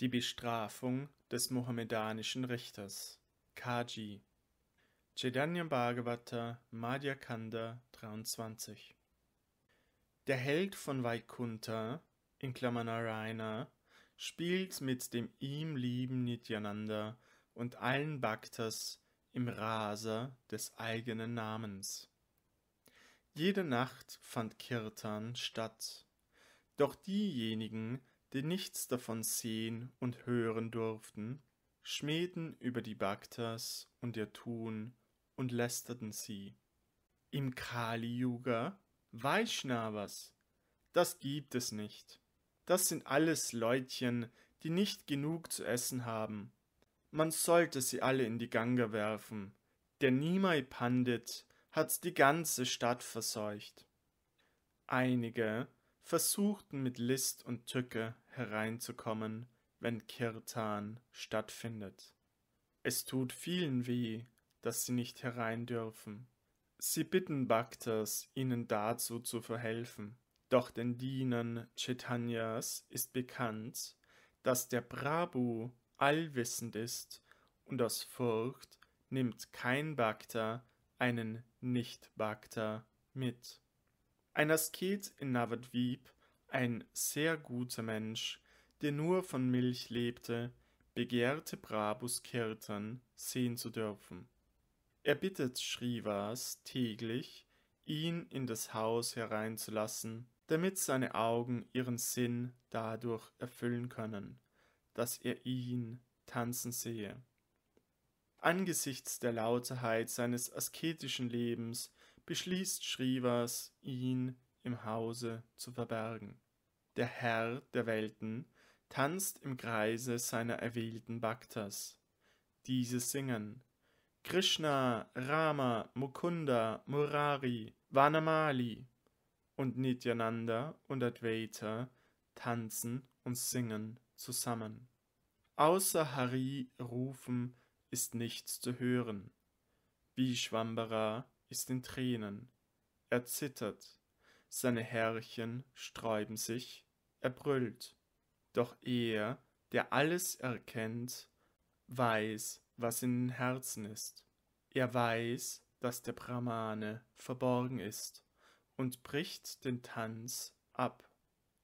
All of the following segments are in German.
Die Bestrafung des mohammedanischen Richters Kaji Chaitanya Bhagavata Madhya Kanda 23 Der Held von Vaikuntha in Klammern Klamanarayana spielt mit dem ihm lieben Nityananda und allen Bhaktas im Rasa des eigenen Namens. Jede Nacht fand Kirtan statt, doch diejenigen, die nichts davon sehen und hören durften, schmähten über die Bhaktas und ihr Tun und lästerten sie. Im Kali-Yuga Vaishnavas, das gibt es nicht. Das sind alles Leutchen, die nicht genug zu essen haben. Man sollte sie alle in die Ganga werfen. Der Nimai Pandit hat die ganze Stadt verseucht. Einige versuchten mit List und Tücke hereinzukommen, wenn Kirtan stattfindet. Es tut vielen weh, dass sie nicht herein dürfen. Sie bitten Bhaktas, ihnen dazu zu verhelfen. Doch den Dienern Chaitanyas ist bekannt, dass der Prabhu allwissend ist und aus Furcht nimmt kein Bhakta einen Nicht-Bhakta mit. Ein Asket in Navadvip, ein sehr guter Mensch, der nur von Milch lebte, begehrte Brabus Kirtan sehen zu dürfen. Er bittet Shrivas täglich, ihn in das Haus hereinzulassen, damit seine Augen ihren Sinn dadurch erfüllen können, dass er ihn tanzen sehe. Angesichts der Lauterheit seines asketischen Lebens beschließt Shrivas, ihn im Hause zu verbergen. Der Herr der Welten tanzt im Kreise seiner erwählten Bhaktas. Diese singen Krishna, Rama, Mukunda, Murari, Vanamali und Nityananda und Advaita tanzen und singen zusammen. Außer Hari rufen ist nichts zu hören. Wie Vishwambara ist in Tränen. Er zittert, seine Härchen sträuben sich, er brüllt. Doch er, der alles erkennt, weiß, was in den Herzen ist. Er weiß, dass der Brahmane verborgen ist und bricht den Tanz ab.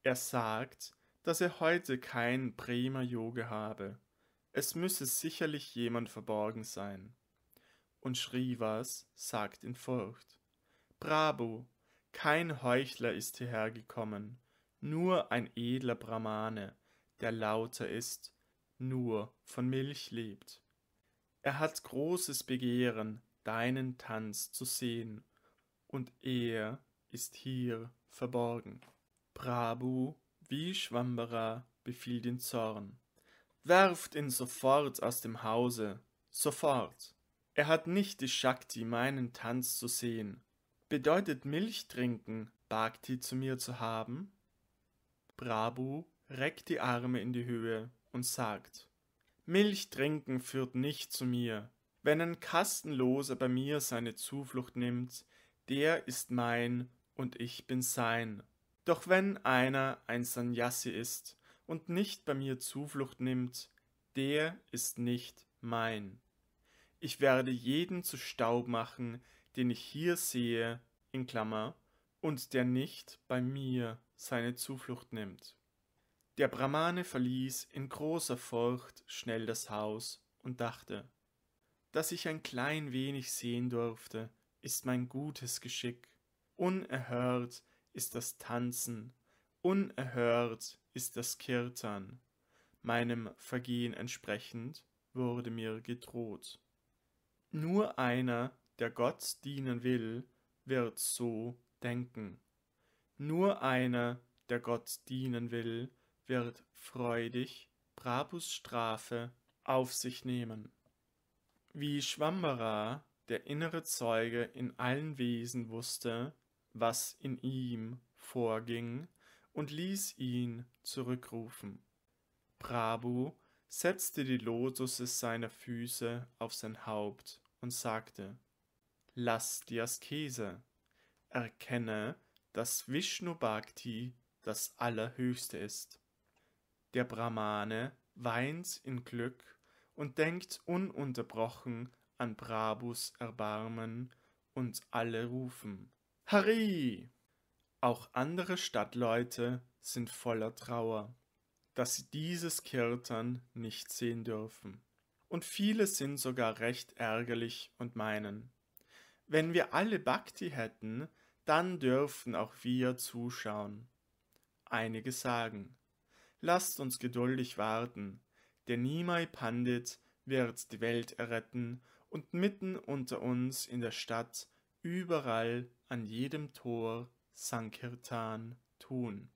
Er sagt, dass er heute kein Bremer Yoga habe. Es müsse sicherlich jemand verborgen sein und Shrivas sagt in Furcht. Bravo! Kein Heuchler ist hierher gekommen, nur ein edler Brahmane, der lauter ist, nur von Milch lebt. Er hat großes Begehren, deinen Tanz zu sehen, und er ist hier verborgen. Prabhu, wie Schwambara, befiehlt den Zorn. Werft ihn sofort aus dem Hause, sofort. Er hat nicht die Shakti, meinen Tanz zu sehen. Bedeutet Milch trinken, Bhakti zu mir zu haben? Prabhu reckt die Arme in die Höhe und sagt, Milch trinken führt nicht zu mir. Wenn ein Kastenloser bei mir seine Zuflucht nimmt, der ist mein und ich bin sein. Doch wenn einer ein Sanyasi ist und nicht bei mir Zuflucht nimmt, der ist nicht mein. Ich werde jeden zu Staub machen, den ich hier sehe, in Klammer, und der nicht bei mir seine Zuflucht nimmt. Der Brahmane verließ in großer Furcht schnell das Haus und dachte, dass ich ein klein wenig sehen durfte, ist mein gutes Geschick. Unerhört ist das Tanzen, unerhört ist das Kirtan. Meinem Vergehen entsprechend wurde mir gedroht. Nur einer, der Gott dienen will, wird so denken. Nur einer, der Gott dienen will, wird freudig Brabus Strafe auf sich nehmen. Wie Schwammerer, der innere Zeuge in allen Wesen wusste, was in ihm vorging, und ließ ihn zurückrufen. Prabu setzte die Lotusse seiner Füße auf sein Haupt und sagte, Lass die Askese, erkenne, dass Vishnu Bhakti das Allerhöchste ist. Der Brahmane weint in Glück und denkt ununterbrochen an Brabus Erbarmen und alle rufen Hari! Auch andere Stadtleute sind voller Trauer dass sie dieses Kirtern nicht sehen dürfen. Und viele sind sogar recht ärgerlich und meinen, wenn wir alle Bhakti hätten, dann dürften auch wir zuschauen. Einige sagen, lasst uns geduldig warten, der Nimai Pandit wird die Welt erretten und mitten unter uns in der Stadt überall an jedem Tor Sankirtan tun.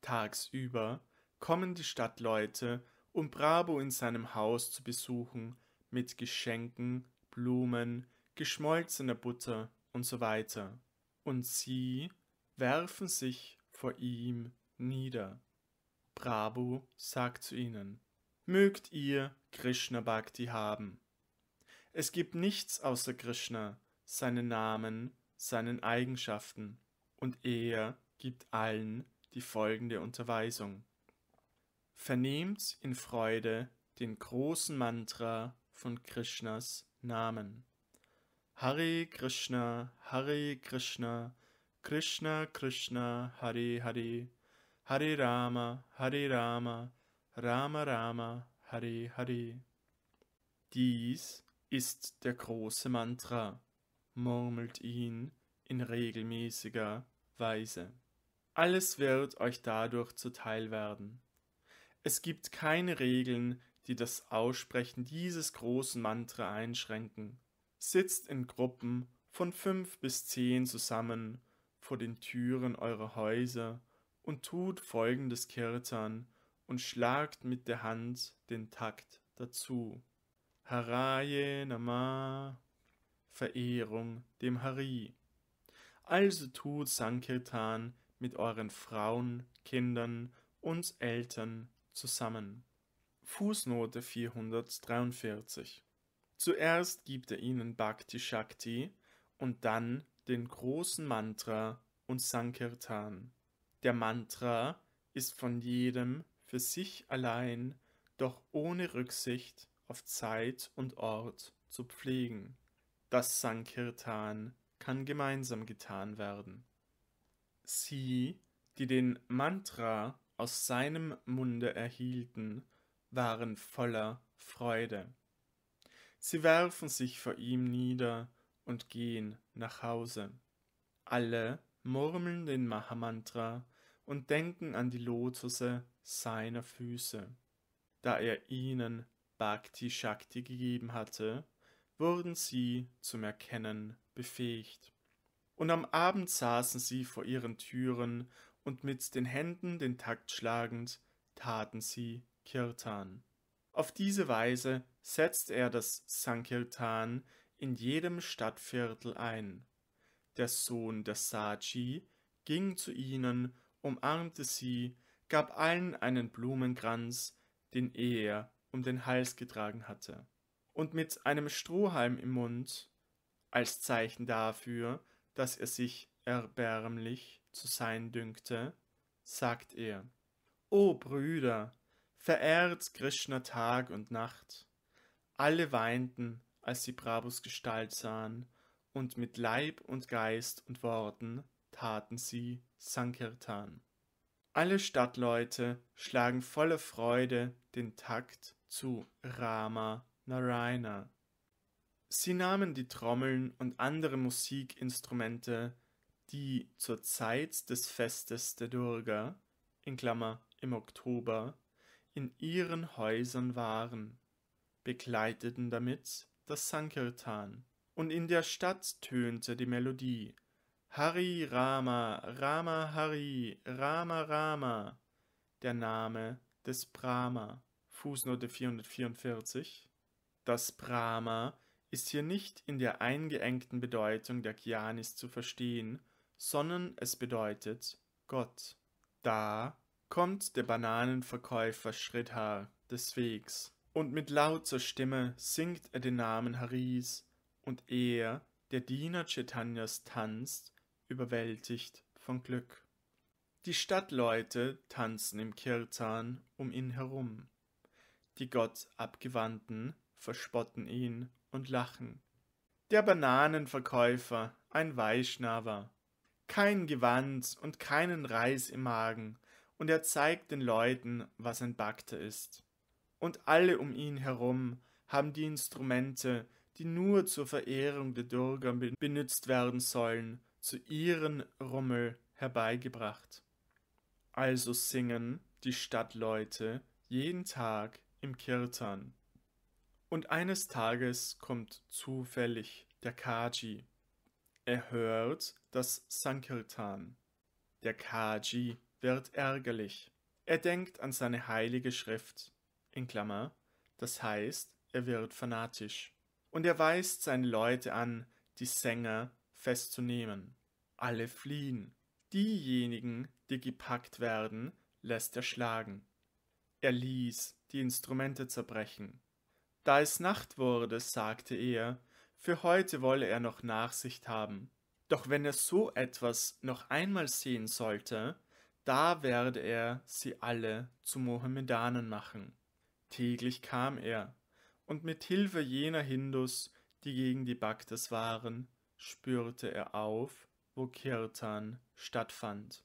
Tagsüber kommen die Stadtleute, um Brabo in seinem Haus zu besuchen, mit Geschenken, Blumen, geschmolzener Butter und so weiter. Und sie werfen sich vor ihm nieder. Brabo sagt zu ihnen, mögt ihr Krishna Bhakti haben. Es gibt nichts außer Krishna, seinen Namen, seinen Eigenschaften, und er gibt allen die folgende Unterweisung vernehmt in Freude den großen Mantra von Krishnas Namen. Hare Krishna, Hare Krishna, Krishna Krishna, Hare Hare, Hare Rama, Hare Rama, Rama Rama, Hare Hare. Dies ist der große Mantra, murmelt ihn in regelmäßiger Weise. Alles wird euch dadurch zuteil werden. Es gibt keine Regeln, die das Aussprechen dieses großen Mantra einschränken. Sitzt in Gruppen von fünf bis zehn zusammen vor den Türen eurer Häuser und tut folgendes Kirtan und schlagt mit der Hand den Takt dazu. Haraye Nama, Verehrung dem Hari. Also tut Sankirtan mit euren Frauen, Kindern und Eltern zusammen. Fußnote 443 Zuerst gibt er ihnen Bhakti Shakti und dann den großen Mantra und Sankirtan. Der Mantra ist von jedem für sich allein, doch ohne Rücksicht auf Zeit und Ort zu pflegen. Das Sankirtan kann gemeinsam getan werden. Sie, die den Mantra aus seinem Munde erhielten, waren voller Freude. Sie werfen sich vor ihm nieder und gehen nach Hause. Alle murmeln den Mahamantra und denken an die Lotusse seiner Füße. Da er ihnen Bhakti Shakti gegeben hatte, wurden sie zum Erkennen befähigt. Und am Abend saßen sie vor ihren Türen und mit den Händen den Takt schlagend taten sie Kirtan. Auf diese Weise setzt er das Sankirtan in jedem Stadtviertel ein. Der Sohn der Saji ging zu ihnen, umarmte sie, gab allen einen Blumenkranz, den er um den Hals getragen hatte. Und mit einem Strohhalm im Mund, als Zeichen dafür, dass er sich erbärmlich zu sein dünkte, sagt er, O Brüder, verehrt Krishna Tag und Nacht. Alle weinten, als sie Brabus Gestalt sahen, und mit Leib und Geist und Worten taten sie Sankirtan. Alle Stadtleute schlagen voller Freude den Takt zu Rama Narayana. Sie nahmen die Trommeln und andere Musikinstrumente die zur Zeit des Festes der Durga im Oktober in ihren Häusern waren, begleiteten damit das Sankirtan, und in der Stadt tönte die Melodie Hari Rama, Rama Hari, Rama Rama, der Name des Brahma. Fußnote 444. Das Brahma ist hier nicht in der eingeengten Bedeutung der Kyanis zu verstehen sondern es bedeutet Gott. Da kommt der Bananenverkäufer Shridhar des Wegs und mit lauter Stimme singt er den Namen Haris und er, der Diener Chaitanyas, tanzt, überwältigt von Glück. Die Stadtleute tanzen im Kirtan um ihn herum. Die Gottabgewandten verspotten ihn und lachen. Der Bananenverkäufer, ein Weischnaver, kein Gewand und keinen Reis im Magen, und er zeigt den Leuten, was ein Bagter ist. Und alle um ihn herum haben die Instrumente, die nur zur Verehrung der Dürger benützt werden sollen, zu ihren Rummel herbeigebracht. Also singen die Stadtleute jeden Tag im Kirtan. Und eines Tages kommt zufällig der Kaji er hört das Sankirtan. Der Kaji wird ärgerlich. Er denkt an seine heilige Schrift, in Klammer, das heißt, er wird fanatisch. Und er weist seine Leute an, die Sänger festzunehmen. Alle fliehen. Diejenigen, die gepackt werden, lässt er schlagen. Er ließ die Instrumente zerbrechen. Da es Nacht wurde, sagte er, für heute wolle er noch Nachsicht haben. Doch wenn er so etwas noch einmal sehen sollte, da werde er sie alle zu Mohammedanen machen. Täglich kam er, und mit Hilfe jener Hindus, die gegen die Bhaktas waren, spürte er auf, wo Kirtan stattfand.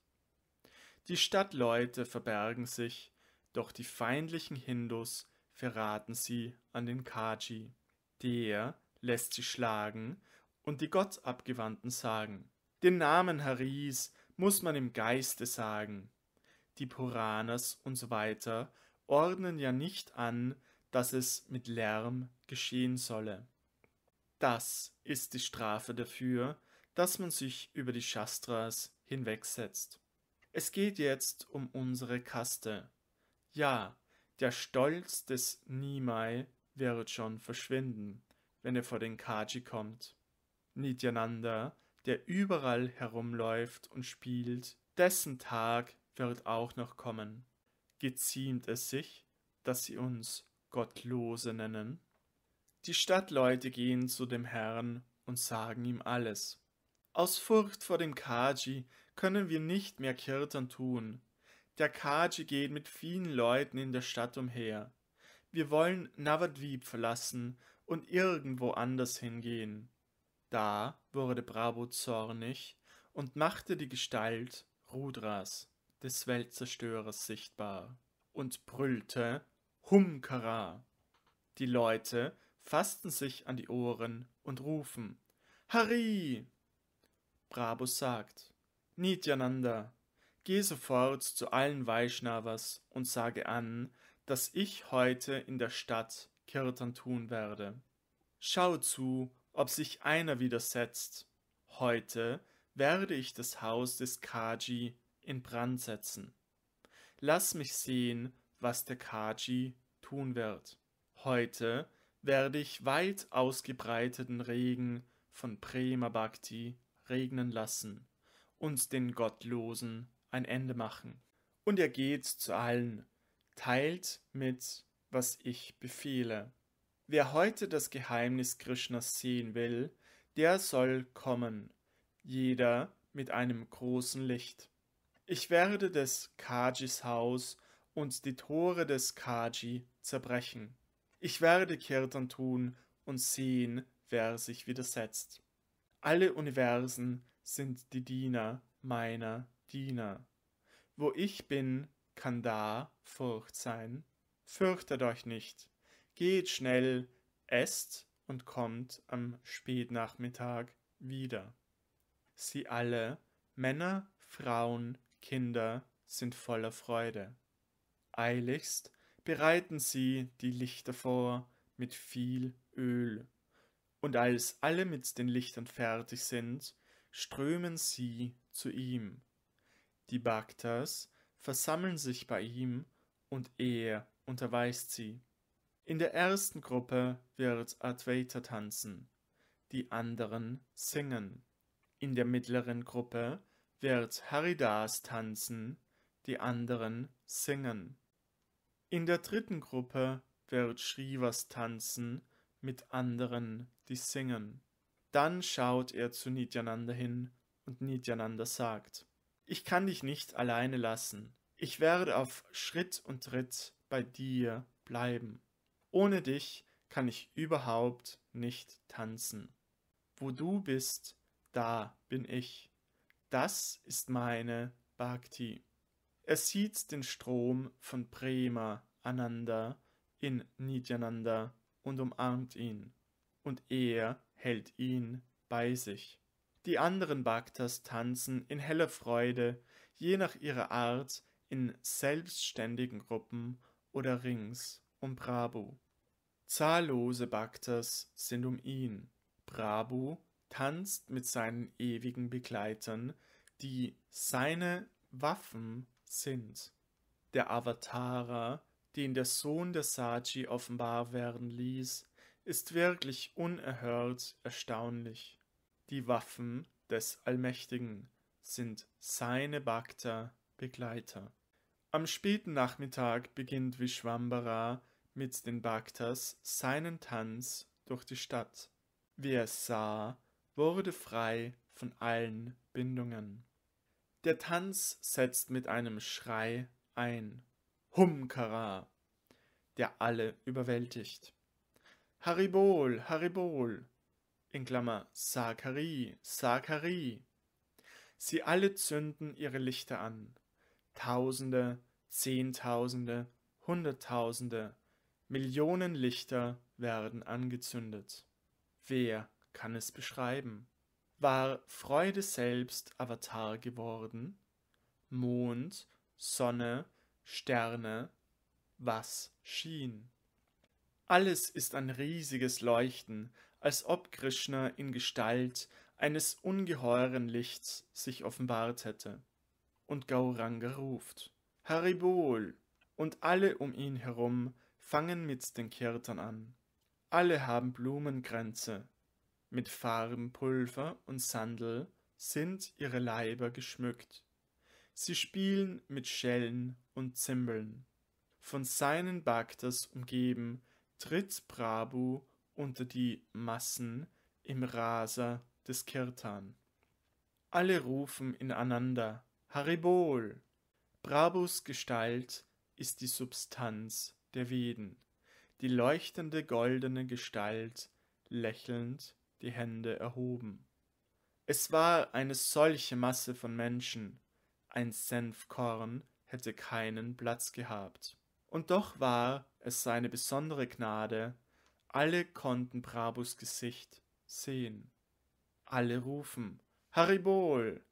Die Stadtleute verbergen sich, doch die feindlichen Hindus verraten sie an den Kaji. Der lässt sie schlagen und die Gottabgewandten sagen. Den Namen Haris muss man im Geiste sagen. Die Puranas und so weiter ordnen ja nicht an, dass es mit Lärm geschehen solle. Das ist die Strafe dafür, dass man sich über die Shastras hinwegsetzt. Es geht jetzt um unsere Kaste. Ja, der Stolz des Nimai wird schon verschwinden wenn er vor den Kaji kommt. Nityananda, der überall herumläuft und spielt, dessen Tag wird auch noch kommen. Geziemt es sich, dass sie uns Gottlose nennen? Die Stadtleute gehen zu dem Herrn und sagen ihm alles. Aus Furcht vor dem Kaji können wir nicht mehr Kirtern tun. Der Kaji geht mit vielen Leuten in der Stadt umher. Wir wollen Navadvip verlassen und irgendwo anders hingehen. Da wurde Bravo zornig und machte die Gestalt Rudras, des Weltzerstörers, sichtbar und brüllte Humkara. Die Leute fassten sich an die Ohren und rufen Hari! Brabo sagt Nityananda, geh sofort zu allen Vaishnavas und sage an, dass ich heute in der Stadt Keritan tun werde. Schau zu, ob sich einer widersetzt. Heute werde ich das Haus des Kaji in Brand setzen. Lass mich sehen, was der Kaji tun wird. Heute werde ich weit ausgebreiteten Regen von Prema Bhakti regnen lassen und den Gottlosen ein Ende machen. Und er geht zu allen, teilt mit, was ich befehle. Wer heute das Geheimnis Krishnas sehen will, der soll kommen, jeder mit einem großen Licht. Ich werde des Kajis Haus und die Tore des Kaji zerbrechen. Ich werde Kirtan tun und sehen, wer sich widersetzt. Alle Universen sind die Diener meiner Diener. Wo ich bin, kann da Furcht sein Fürchtet euch nicht, geht schnell, esst und kommt am Spätnachmittag wieder. Sie alle, Männer, Frauen, Kinder, sind voller Freude. Eiligst bereiten sie die Lichter vor mit viel Öl. Und als alle mit den Lichtern fertig sind, strömen sie zu ihm. Die Bhaktas versammeln sich bei ihm und er unterweist sie. In der ersten Gruppe wird Advaita tanzen, die anderen singen. In der mittleren Gruppe wird Haridas tanzen, die anderen singen. In der dritten Gruppe wird Shrivas tanzen mit anderen, die singen. Dann schaut er zu Nityananda hin und Nityananda sagt, ich kann dich nicht alleine lassen. Ich werde auf Schritt und Tritt bei dir bleiben. Ohne dich kann ich überhaupt nicht tanzen. Wo du bist, da bin ich. Das ist meine Bhakti. Er sieht den Strom von Prema Ananda in Nityananda und umarmt ihn. Und er hält ihn bei sich. Die anderen Bhaktas tanzen in heller Freude, je nach ihrer Art, in selbstständigen Gruppen oder rings um Brabo. Zahllose Bhaktas sind um ihn. Brabo tanzt mit seinen ewigen Begleitern, die seine Waffen sind. Der Avatara, den der Sohn der Saji offenbar werden ließ, ist wirklich unerhört erstaunlich. Die Waffen des Allmächtigen sind seine Bhakta Begleiter. Am späten Nachmittag beginnt Vishwambara mit den Bhaktas seinen Tanz durch die Stadt. Wer es sah, wurde frei von allen Bindungen. Der Tanz setzt mit einem Schrei ein. Humkara, der alle überwältigt. Haribol, Haribol, in Klammer Sakari, Sakari. Sie alle zünden ihre Lichter an. Tausende, Zehntausende, Hunderttausende, Millionen Lichter werden angezündet. Wer kann es beschreiben? War Freude selbst Avatar geworden? Mond, Sonne, Sterne, was schien? Alles ist ein riesiges Leuchten, als ob Krishna in Gestalt eines ungeheuren Lichts sich offenbart hätte und Gauranga ruft Haribol! Und alle um ihn herum fangen mit den Kirtern an. Alle haben Blumenkränze. Mit Farbenpulver und Sandel sind ihre Leiber geschmückt. Sie spielen mit Schellen und Zimbeln. Von seinen Bhaktas umgeben tritt Prabhu unter die Massen im Raser des Kirtan. Alle rufen ineinander Haribol. Brabus Gestalt ist die Substanz der Veden, die leuchtende goldene Gestalt, lächelnd die Hände erhoben. Es war eine solche Masse von Menschen, ein Senfkorn hätte keinen Platz gehabt. Und doch war es seine besondere Gnade, alle konnten Brabus Gesicht sehen. Alle rufen Haribol.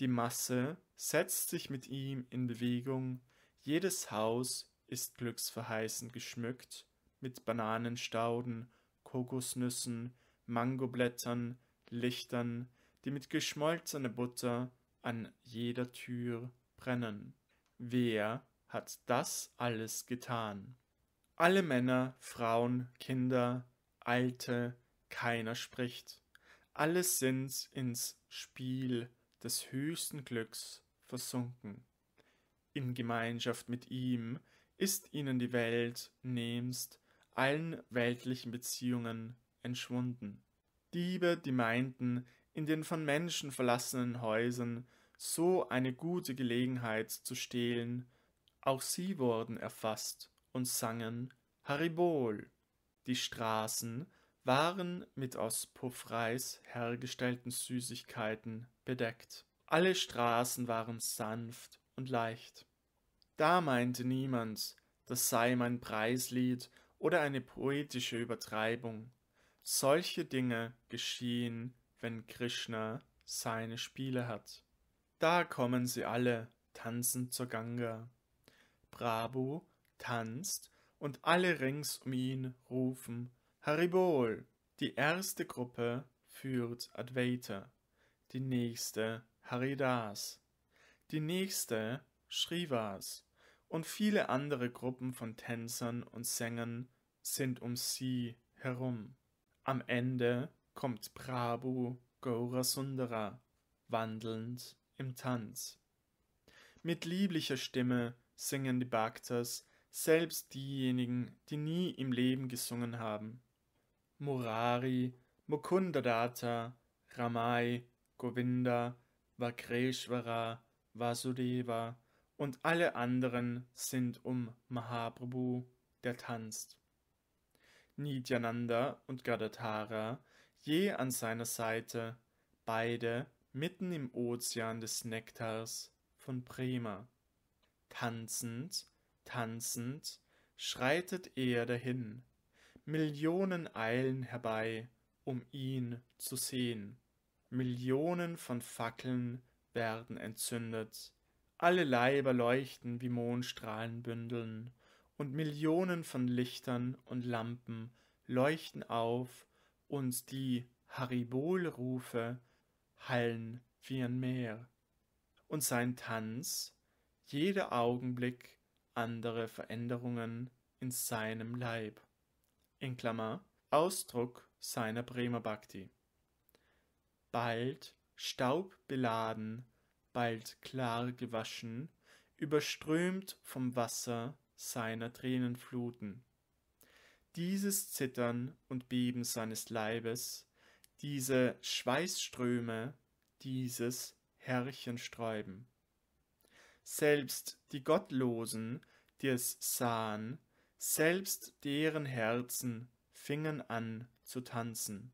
Die Masse setzt sich mit ihm in Bewegung, jedes Haus ist glücksverheißend geschmückt mit Bananenstauden, Kokosnüssen, Mangoblättern, Lichtern, die mit geschmolzener Butter an jeder Tür brennen. Wer hat das alles getan? Alle Männer, Frauen, Kinder, Alte, keiner spricht. Alle sind ins Spiel des höchsten Glücks versunken. In Gemeinschaft mit ihm ist ihnen die Welt nebst allen weltlichen Beziehungen entschwunden. Diebe, die meinten, in den von Menschen verlassenen Häusern so eine gute Gelegenheit zu stehlen, auch sie wurden erfasst und sangen Haribol. Die Straßen waren mit aus Puffreis hergestellten Süßigkeiten bedeckt. Alle Straßen waren sanft und leicht. Da meinte niemand, das sei mein Preislied oder eine poetische Übertreibung. Solche Dinge geschehen, wenn Krishna seine Spiele hat. Da kommen sie alle tanzend zur Ganga. Prabhu tanzt und alle rings um ihn rufen Haribol. Die erste Gruppe führt Advaita, die nächste Haridas, die nächste Shrivas und viele andere Gruppen von Tänzern und Sängern sind um sie herum. Am Ende kommt Prabhu Gaurasundara, wandelnd im Tanz. Mit lieblicher Stimme singen die Bhaktas, selbst diejenigen, die nie im Leben gesungen haben. Murari, Mukundadatta, Ramai, Govinda, Vakreshvara, Vasudeva und alle anderen sind um Mahaprabhu, der tanzt. Nityananda und Gadatara, je an seiner Seite, beide mitten im Ozean des Nektars von Prema. Tanzend, tanzend schreitet er dahin. Millionen eilen herbei, um ihn zu sehen. Millionen von Fackeln werden entzündet. Alle Leiber leuchten wie Mondstrahlenbündeln, und Millionen von Lichtern und Lampen leuchten auf, und die Haribol-Rufe hallen wie ein Meer. Und sein Tanz, jeder Augenblick andere Veränderungen in seinem Leib. In Klammer, Ausdruck seiner Bremer Bhakti bald staubbeladen, bald klar gewaschen, überströmt vom Wasser seiner Tränenfluten. Dieses Zittern und Beben seines Leibes, diese Schweißströme, dieses Herrchensträuben. Selbst die Gottlosen, die es sahen, selbst deren Herzen fingen an zu tanzen,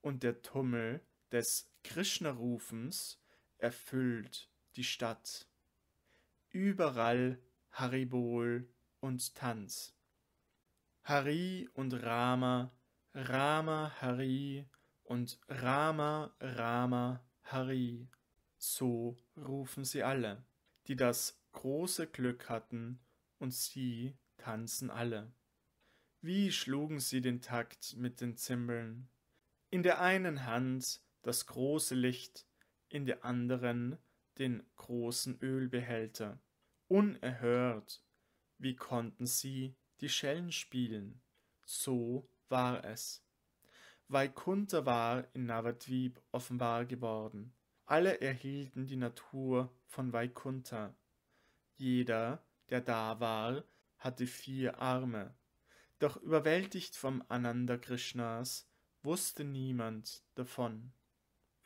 und der Tummel des Krishna-Rufens erfüllt die Stadt. Überall Haribol und Tanz. Hari und Rama, Rama Hari und Rama Rama Hari. So rufen sie alle, die das große Glück hatten, und sie tanzen alle. Wie schlugen sie den Takt mit den Zimbeln? In der einen Hand das große Licht, in der anderen den großen Ölbehälter. Unerhört! Wie konnten sie die Schellen spielen? So war es. Vaikunter war in Navadvip offenbar geworden. Alle erhielten die Natur von Vaikunter. Jeder, der da war, hatte vier Arme. Doch überwältigt vom Ananda Krishnas wusste niemand davon.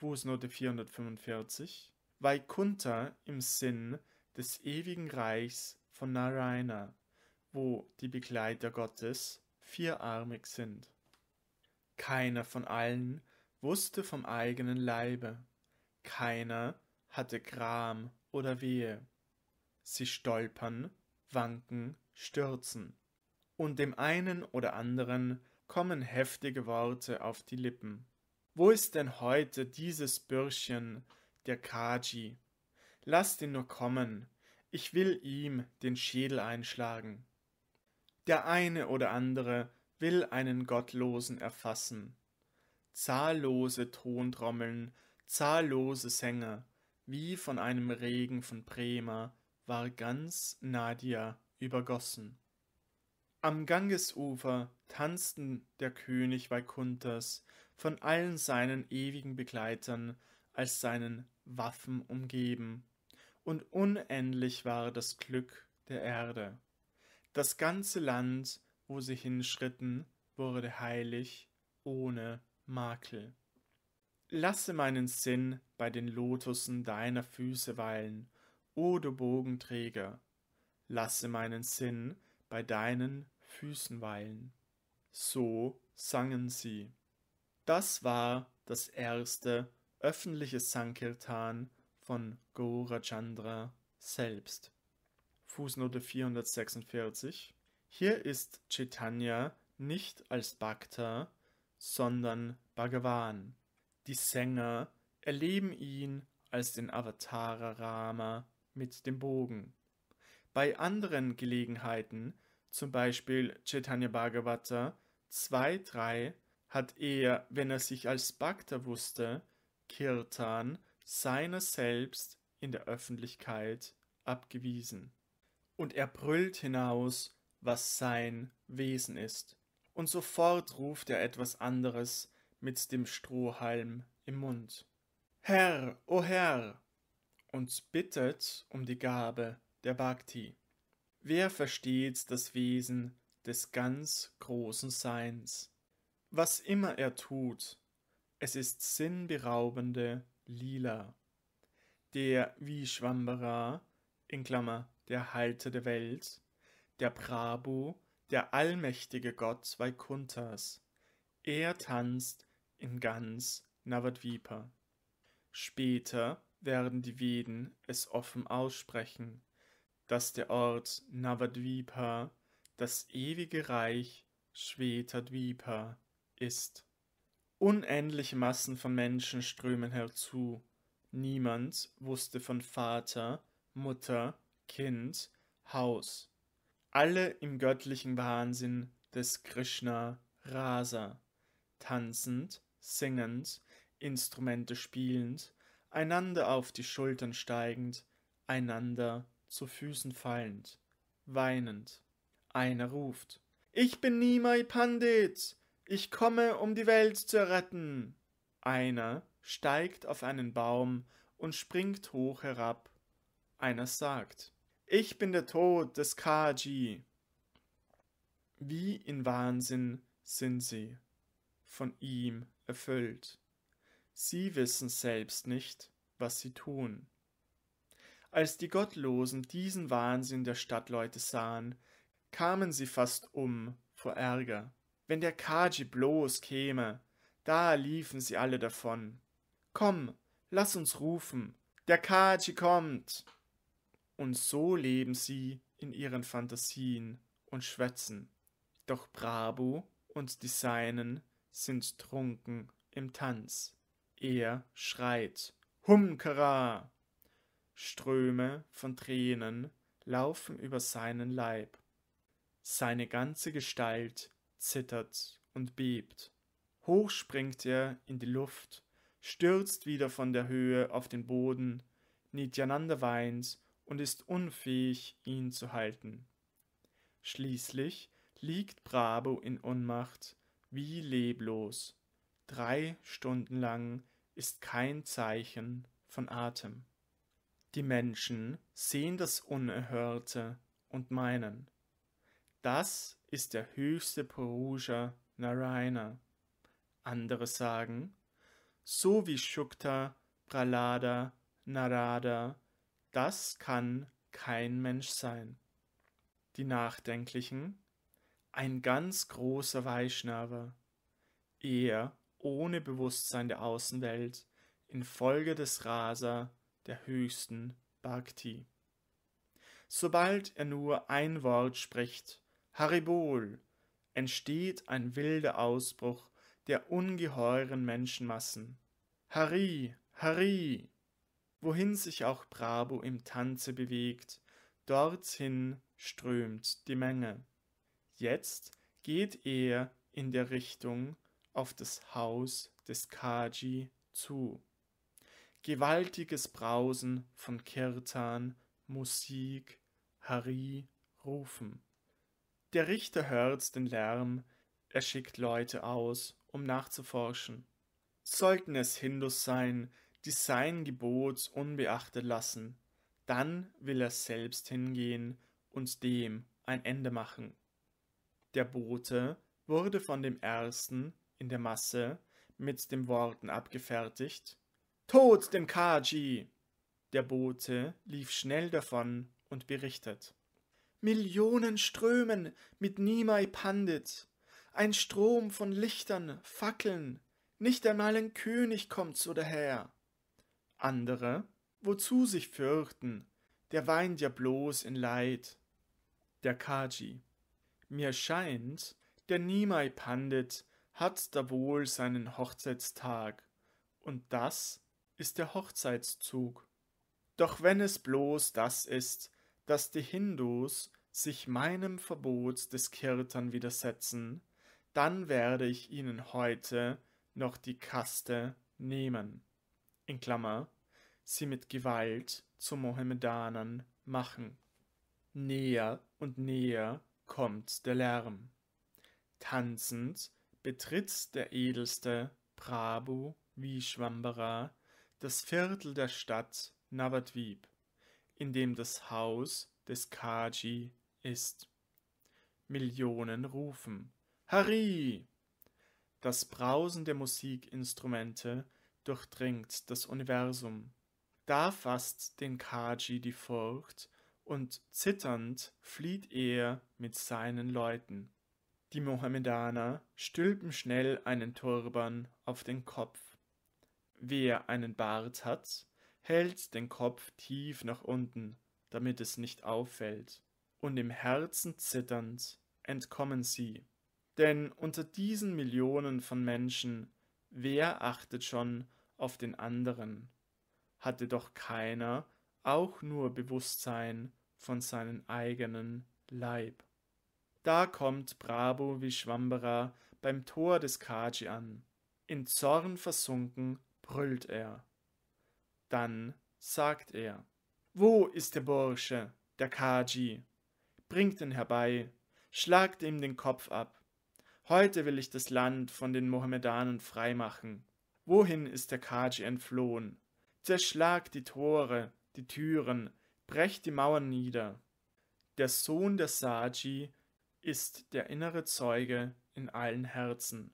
Fußnote 445, Vaikunta im Sinn des ewigen Reichs von Narayana, wo die Begleiter Gottes vierarmig sind. Keiner von allen wusste vom eigenen Leibe, keiner hatte Gram oder Wehe. Sie stolpern, wanken, stürzen. Und dem einen oder anderen kommen heftige Worte auf die Lippen. Wo ist denn heute dieses Bürschchen, der Kaji? Lasst ihn nur kommen, ich will ihm den Schädel einschlagen. Der eine oder andere will einen Gottlosen erfassen. Zahllose Tontrommeln, zahllose Sänger, wie von einem Regen von Bremer, war ganz Nadia übergossen. Am Gangesufer tanzten der König Vaikunthas von allen seinen ewigen Begleitern als seinen Waffen umgeben, und unendlich war das Glück der Erde. Das ganze Land, wo sie hinschritten, wurde heilig ohne Makel. Lasse meinen Sinn bei den Lotussen deiner Füße weilen, o du Bogenträger, lasse meinen Sinn bei deinen Füßen weilen. So sangen sie. Das war das erste öffentliche Sankirtan von Gaurachandra selbst. Fußnote 446. Hier ist Chaitanya nicht als Bhakta, sondern Bhagavan. Die Sänger erleben ihn als den Avatara Rama mit dem Bogen. Bei anderen Gelegenheiten zum Beispiel Chaitanya Bhagavata 2.3, hat er, wenn er sich als Bhakta wusste, Kirtan seiner selbst in der Öffentlichkeit abgewiesen. Und er brüllt hinaus, was sein Wesen ist. Und sofort ruft er etwas anderes mit dem Strohhalm im Mund. Herr, o oh Herr! Und bittet um die Gabe der Bhakti. Wer versteht das Wesen des ganz großen Seins? Was immer er tut, es ist sinnberaubende Lila. Der Vishwambara, in Klammer, der Halter der Welt, der Prabhu, der allmächtige Gott Vaikunthas. Er tanzt in ganz Navadvipa. Später werden die Veden es offen aussprechen dass der Ort Navadvipa das ewige Reich Shvetadvipa ist. Unendliche Massen von Menschen strömen herzu. Niemand wusste von Vater, Mutter, Kind, Haus. Alle im göttlichen Wahnsinn des Krishna Rasa, tanzend, singend, Instrumente spielend, einander auf die Schultern steigend, einander zu Füßen fallend, weinend. Einer ruft Ich bin Nimai Pandit, ich komme, um die Welt zu retten. Einer steigt auf einen Baum und springt hoch herab. Einer sagt Ich bin der Tod des Kaji. Wie in Wahnsinn sind sie, von ihm erfüllt. Sie wissen selbst nicht, was sie tun. Als die Gottlosen diesen Wahnsinn der Stadtleute sahen, kamen sie fast um vor Ärger. Wenn der Kaji bloß käme, da liefen sie alle davon. Komm, lass uns rufen, der Kaji kommt! Und so leben sie in ihren Fantasien und schwätzen. Doch Brabo und die Seinen sind trunken im Tanz. Er schreit Humkara! Ströme von Tränen laufen über seinen Leib. Seine ganze Gestalt zittert und bebt. Hoch springt er in die Luft, stürzt wieder von der Höhe auf den Boden. Nityananda weint und ist unfähig, ihn zu halten. Schließlich liegt Brabo in Ohnmacht, wie leblos. Drei Stunden lang ist kein Zeichen von Atem. Die Menschen sehen das Unerhörte und meinen, das ist der höchste Purusha Narayana. Andere sagen, so wie Shukta, Pralada, Narada, das kann kein Mensch sein. Die Nachdenklichen, ein ganz großer Vaishnava, er ohne Bewusstsein der Außenwelt, infolge des Rasa der höchsten Bhakti. Sobald er nur ein Wort spricht, Haribol, entsteht ein wilder Ausbruch der ungeheuren Menschenmassen. Hari, Hari! Wohin sich auch Brabo im Tanze bewegt, dorthin strömt die Menge. Jetzt geht er in der Richtung auf das Haus des Kaji zu gewaltiges Brausen von Kirtan, Musik, Hari, Rufen. Der Richter hört den Lärm, er schickt Leute aus, um nachzuforschen. Sollten es Hindus sein, die sein Gebot unbeachtet lassen, dann will er selbst hingehen und dem ein Ende machen. Der Bote wurde von dem Ersten in der Masse mit den Worten abgefertigt, Tod dem Kaji! Der Bote lief schnell davon und berichtet. Millionen Strömen mit Nimai Pandit, ein Strom von Lichtern, Fackeln, nicht einmal ein König kommt so daher. Andere, wozu sich fürchten, der weint ja bloß in Leid. Der Kaji. Mir scheint, der Nimai Pandit hat da wohl seinen Hochzeitstag, und das ist der Hochzeitszug. Doch wenn es bloß das ist, dass die Hindus sich meinem Verbot des Kirtern widersetzen, dann werde ich ihnen heute noch die Kaste nehmen. In Klammer, sie mit Gewalt zu Mohammedanern machen. Näher und näher kommt der Lärm. Tanzend betritt der edelste Prabhu Vishwambara das Viertel der Stadt Navadvip, in dem das Haus des Kaji ist. Millionen rufen Hari! Das Brausen der Musikinstrumente durchdringt das Universum. Da fasst den Kaji die Furcht und zitternd flieht er mit seinen Leuten. Die Mohammedaner stülpen schnell einen Turban auf den Kopf Wer einen Bart hat, hält den Kopf tief nach unten, damit es nicht auffällt, und im Herzen zitternd entkommen sie. Denn unter diesen Millionen von Menschen, wer achtet schon auf den anderen? Hatte doch keiner auch nur Bewusstsein von seinem eigenen Leib. Da kommt Brabo Vishwambara beim Tor des Kaji an. In Zorn versunken brüllt er. Dann sagt er, Wo ist der Bursche, der Kaji? Bringt ihn herbei, schlagt ihm den Kopf ab. Heute will ich das Land von den Mohammedanen freimachen. Wohin ist der Kaji entflohen? Zerschlagt die Tore, die Türen, brecht die Mauern nieder. Der Sohn der Saji ist der innere Zeuge in allen Herzen.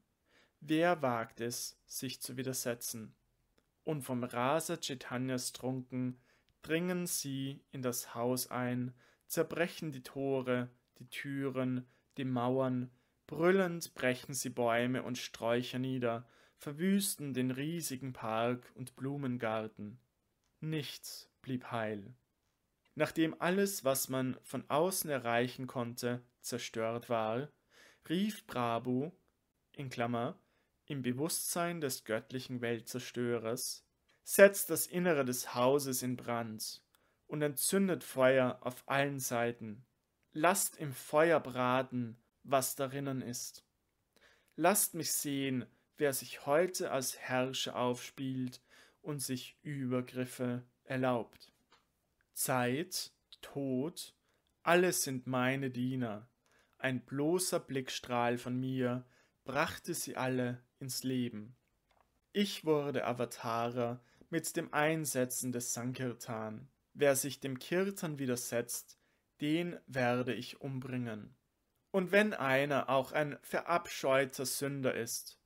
Wer wagt es, sich zu widersetzen? und vom Rase Chaitanyas trunken, dringen sie in das Haus ein, zerbrechen die Tore, die Türen, die Mauern, brüllend brechen sie Bäume und Sträucher nieder, verwüsten den riesigen Park und Blumengarten. Nichts blieb heil. Nachdem alles, was man von außen erreichen konnte, zerstört war, rief Prabhu in Klammer im Bewusstsein des göttlichen Weltzerstörers setzt das Innere des Hauses in Brand und entzündet Feuer auf allen Seiten. Lasst im Feuer braten, was darinnen ist. Lasst mich sehen, wer sich heute als Herrscher aufspielt und sich Übergriffe erlaubt. Zeit, Tod, alles sind meine Diener. Ein bloßer Blickstrahl von mir brachte sie alle ins Leben. Ich wurde Avatara mit dem Einsetzen des Sankirtan. Wer sich dem Kirtan widersetzt, den werde ich umbringen. Und wenn einer auch ein verabscheuter Sünder ist,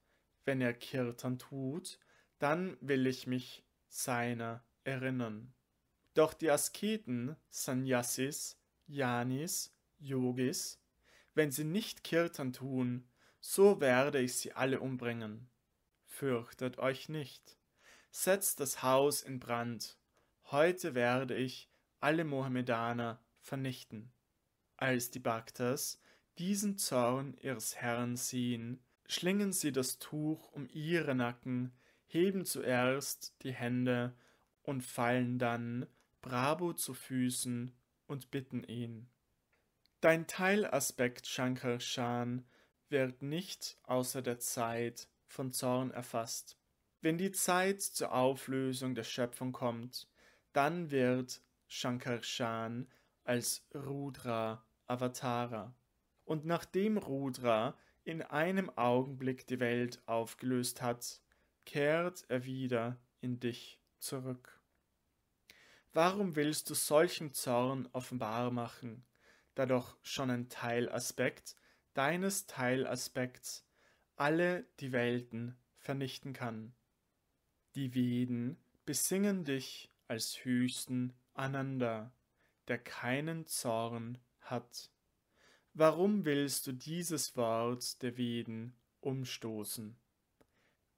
wenn er Kirtan tut, dann will ich mich seiner erinnern. Doch die Asketen, Sannyasis, Janis, Yogis, wenn sie nicht Kirtan tun, so werde ich sie alle umbringen. Fürchtet euch nicht. Setzt das Haus in Brand. Heute werde ich alle Mohammedaner vernichten. Als die Bhaktas diesen Zorn ihres Herrn sehen, schlingen sie das Tuch um ihre Nacken, heben zuerst die Hände und fallen dann Bravo zu Füßen und bitten ihn. Dein Teilaspekt, Shankarshan, wird nicht außer der Zeit von Zorn erfasst. Wenn die Zeit zur Auflösung der Schöpfung kommt, dann wird Shankarshan als Rudra Avatara. Und nachdem Rudra in einem Augenblick die Welt aufgelöst hat, kehrt er wieder in dich zurück. Warum willst du solchen Zorn offenbar machen, da doch schon ein Teilaspekt deines Teilaspekts alle die Welten vernichten kann. Die Veden besingen dich als höchsten Ananda, der keinen Zorn hat. Warum willst du dieses Wort der Veden umstoßen?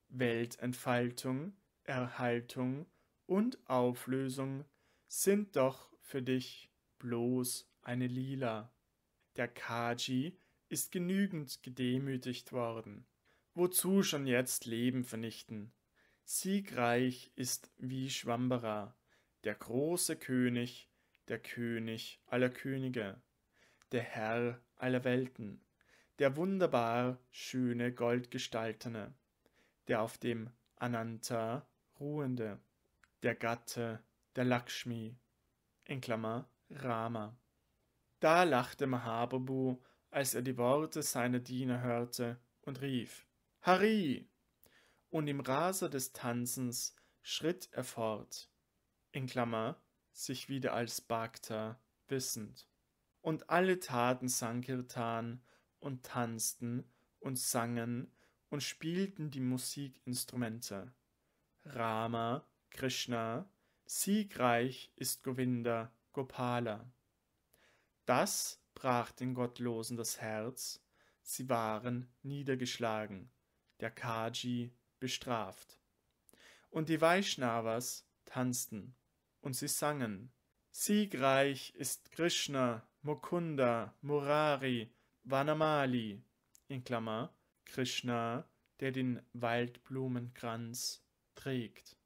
Weltentfaltung, Erhaltung und Auflösung sind doch für dich bloß eine Lila. Der Kaji ist genügend gedemütigt worden. Wozu schon jetzt Leben vernichten? Siegreich ist wie Schwamberer, der große König, der König aller Könige, der Herr aller Welten, der wunderbar schöne Goldgestaltene, der auf dem Ananta ruhende, der Gatte der Lakshmi, in Klammer Rama. Da lachte Mahababu als er die Worte seiner Diener hörte und rief Harry! Und im Raser des Tanzens schritt er fort, in Klammer, sich wieder als Bhakta wissend. Und alle taten Sankirtan und tanzten und sangen und spielten die Musikinstrumente. Rama, Krishna, siegreich ist Govinda, Gopala. Das brach den Gottlosen das Herz, sie waren niedergeschlagen, der Kaji bestraft. Und die Vaishnavas tanzten, und sie sangen, Siegreich ist Krishna, Mukunda, Murari, Vanamali, in Klammer, Krishna, der den Waldblumenkranz trägt.